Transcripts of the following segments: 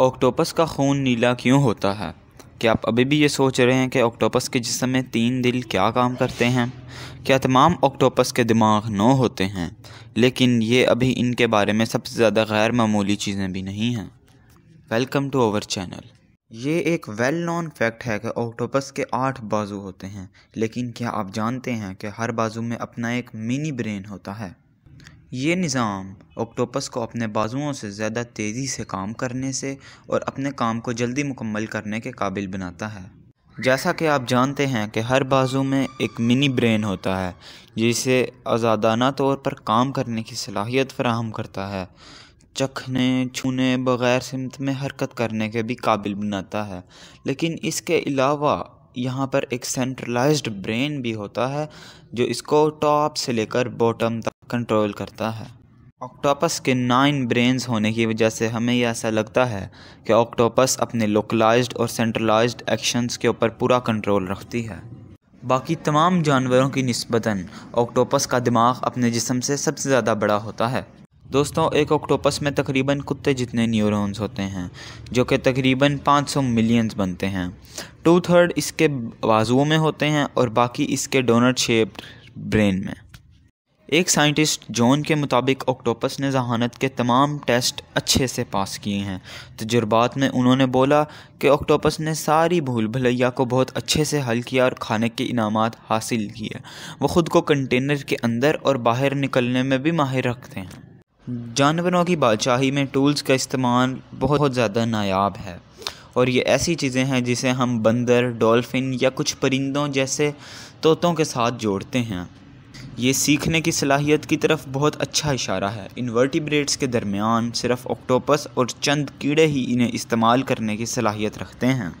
octopus का खून नीला क्यों होता है क्या आप अभी भी ये सोच रहे हैं कि ऑक्टोपस के जिसम में तीन दिल क्या काम करते हैं क्या तमाम ऑक्टोपस के दिमाग नौ होते हैं लेकिन ये अभी इनके बारे में सबसे ज़्यादा गैर मामूली चीज़ें भी नहीं हैं वेलकम टू आवर चैनल ये एक वेल नॉन फैक्ट है कि ऑक्टोपस के आठ बाजू होते हैं लेकिन क्या आप जानते हैं कि हर बाजू में अपना एक मिनी ब्रेन होता है ये निज़ाम ऑक्टोपस को अपने बाजुओं से ज़्यादा तेज़ी से काम करने से और अपने काम को जल्दी मुकम्मल करने के काबिल बनाता है जैसा कि आप जानते हैं कि हर बाजू में एक मिनी ब्रेन होता है जिसे आज़ादाना तौर पर काम करने की सलाहियत फराहम करता है चखने छूने बग़ैर सिमत में हरकत करने के भी काबिल बनाता है लेकिन इसके अलावा यहाँ पर एक सेंट्रलाइज्ड ब्रेन भी होता है जो इसको टॉप से लेकर बॉटम तक कंट्रोल करता है ऑक्टोपस के नाइन ब्रेन्स होने की वजह से हमें यह ऐसा लगता है कि ऑक्टोपस अपने लोकलाइज्ड और सेंट्रलाइज्ड एक्शंस के ऊपर पूरा कंट्रोल रखती है बाकी तमाम जानवरों की नस्बता ऑक्टोपस का दिमाग अपने जिसम से सबसे ज़्यादा बड़ा होता है दोस्तों एक ऑक्टोपस में तकरीबन कुत्ते जितने न्यूरॉन्स होते हैं जो कि तकरीबन 500 मिलियंस बनते हैं टू थर्ड इसके बाजुओं में होते हैं और बाकी इसके डोनट शेप्ड ब्रेन में एक साइंटिस्ट जॉन के मुताबिक ऑक्टोपस ने जहानत के तमाम टेस्ट अच्छे से पास किए हैं तजुर्बात में उन्होंने बोला कि ऑक्टोपस ने सारी भूल भलैया को बहुत अच्छे से हल किया और खाने के इनाम हासिल किए वो ख़ुद को कंटेनर के अंदर और बाहर निकलने में भी माहिर रखते हैं जानवरों की बादशाही में टूल्स का इस्तेमाल बहुत ज़्यादा नायाब है और ये ऐसी चीज़ें हैं जिसे हम बंदर डॉल्फिन या कुछ परिंदों जैसे तोतों के साथ जोड़ते हैं ये सीखने की सलाहियत की तरफ बहुत अच्छा इशारा है इन्वर्टिब्रेट्स के दरमियान सिर्फ ऑक्टोपस और चंद कीड़े ही इन्हें इस्तेमाल करने की सलाहियत रखते हैं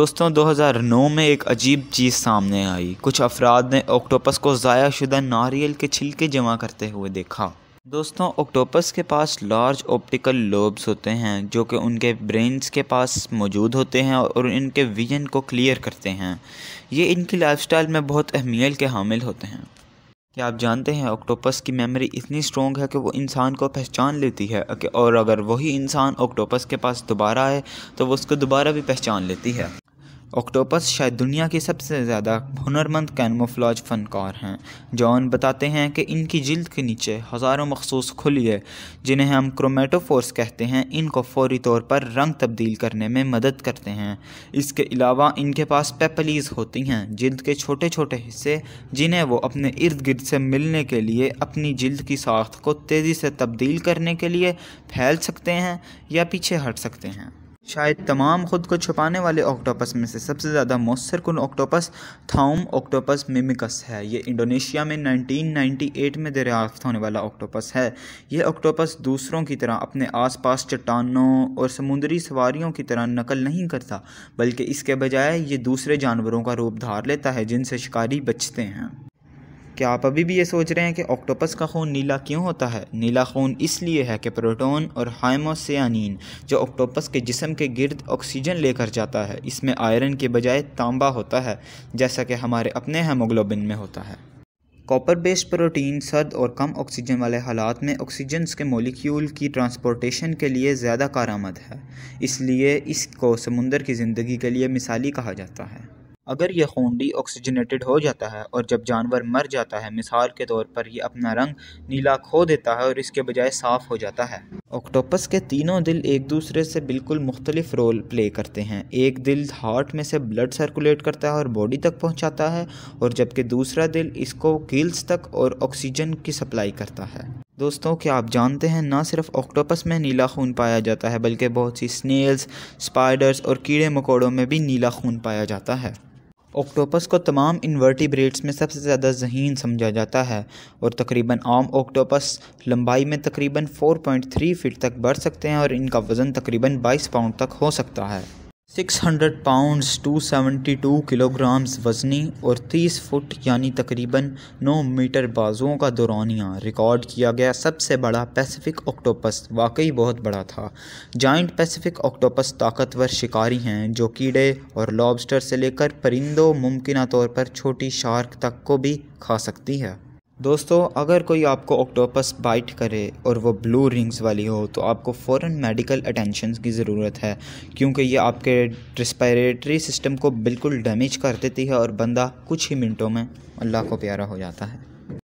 दोस्तों 2009 में एक अजीब चीज़ सामने आई कुछ अफराद ने ऑक्टोपस को ज़ायाशुदा शुदा नारियल के छिलके जमा करते हुए देखा दोस्तों ऑक्टोपस के पास लार्ज ऑप्टिकल लोब्स होते हैं जो कि उनके ब्रेन्स के पास मौजूद होते हैं और इनके विजन को क्लियर करते हैं ये इनकी लाइफस्टाइल में बहुत अहमियत के हामिल होते हैं क्या आप जानते हैं ऑक्टोपस की मेमोरी इतनी स्ट्रॉन्ग है कि वो इंसान को पहचान लेती है और अगर वही इंसान ऑक्टोपस के पास दोबारा आए तो वो उसको दोबारा भी पहचान लेती है ऑक्टोपस शायद दुनिया के सबसे ज़्यादा हुनरमंद कैनमोफ्लाज फनकार हैं जॉन बताते हैं कि इनकी जिल्द के नीचे हज़ारों मखसूस खुली है जिन्हें हम क्रोमेटोफोर्स कहते हैं इनको फौरी तौर पर रंग तब्दील करने में मदद करते हैं इसके अलावा इनके पास पेपलीज होती हैं जिल्द के छोटे छोटे हिस्से जिन्हें वो अपने इर्द गिर्द से मिलने के लिए अपनी जिल्द की साख्त को तेज़ी से तब्दील करने के लिए फैल सकते हैं या पीछे हट सकते हैं शायद तमाम खुद को छुपाने वाले ऑक्टोपस में से सबसे ज़्यादा मौसर कन ऑक्टोपस थाउम ऑक्टोपस मिमिकस है ये इंडोनेशिया में 1998 में दरियाफ्त होने वाला ऑक्टोपस है यह ऑक्टोपस दूसरों की तरह अपने आसपास चट्टानों और समुद्री सवारियों की तरह नकल नहीं करता बल्कि इसके बजाय ये दूसरे जानवरों का रूप धार लेता है जिनसे शिकारी बचते हैं क्या आप अभी भी ये सोच रहे हैं कि ऑक्टोपस का खून नीला क्यों होता है नीला खून इसलिए है कि प्रोटोन और हाइमोसियानिन जो ऑक्टोपस के जिसम के गिर्द ऑक्सीजन लेकर जाता है इसमें आयरन के बजाय तांबा होता है जैसा कि हमारे अपने हेमोग्लोबिन में होता है कॉपर बेस्ड प्रोटीन सर्द और कम ऑक्सीजन वाले हालात में ऑक्सीजन के मोलिक्यूल की ट्रांसपोर्टेशन के लिए ज़्यादा कारामद है इसलिए इसको समुंदर की ज़िंदगी के लिए मिसाली कहा जाता है अगर यह खून ऑक्सीजनेटेड हो जाता है और जब जानवर मर जाता है मिसाल के तौर पर यह अपना रंग नीला खो देता है और इसके बजाय साफ हो जाता है ऑक्टोपस के तीनों दिल एक दूसरे से बिल्कुल मुख्तलिफ रोल प्ले करते हैं एक दिल हार्ट में से ब्लड सर्कुलेट करता है और बॉडी तक पहुँचाता है और जबकि दूसरा दिल इसको गिल्स तक और ऑक्सीजन की सप्लाई करता है दोस्तों क्या आप जानते हैं ना सिर्फ ऑक्टोपस में नीला खून पाया जाता है बल्कि बहुत सी स्नेल्स स्पाइडर्स और कीड़े मकोड़ों में भी नीला खून पाया जाता है ऑक्टोपस को तमाम इन्वर्टिब्रेट्स में सबसे ज़्यादा जहीन समझा जाता है और तकरीबन आम ऑक्टोपस लंबाई में तकरीबन 4.3 फीट तक बढ़ सकते हैं और इनका वज़न तकरीबन 22 पाउंड तक हो सकता है six to pounds to kilograms वजनी और तीस फुट यानी तकरीबन नौ मीटर बाजुओं का दौरानिया रिकॉर्ड किया गया सबसे बड़ा पैसिफिक ऑक्टोपस वाकई बहुत बड़ा था जॉइंट पैसिफिक ऑक्टोपस ताकतवर शिकारी हैं जो कीड़े और लॉबस्टर से लेकर परिंदों मुमकिन तौर पर छोटी शार्क तक को भी खा सकती है दोस्तों अगर कोई आपको ऑक्टोपस बाइट करे और वो ब्लू रिंग्स वाली हो तो आपको फ़ौर मेडिकल अटेंशन की ज़रूरत है क्योंकि ये आपके रिस्पायरेटरी सिस्टम को बिल्कुल डैमेज कर देती है और बंदा कुछ ही मिनटों में अल्लाह को प्यारा हो जाता है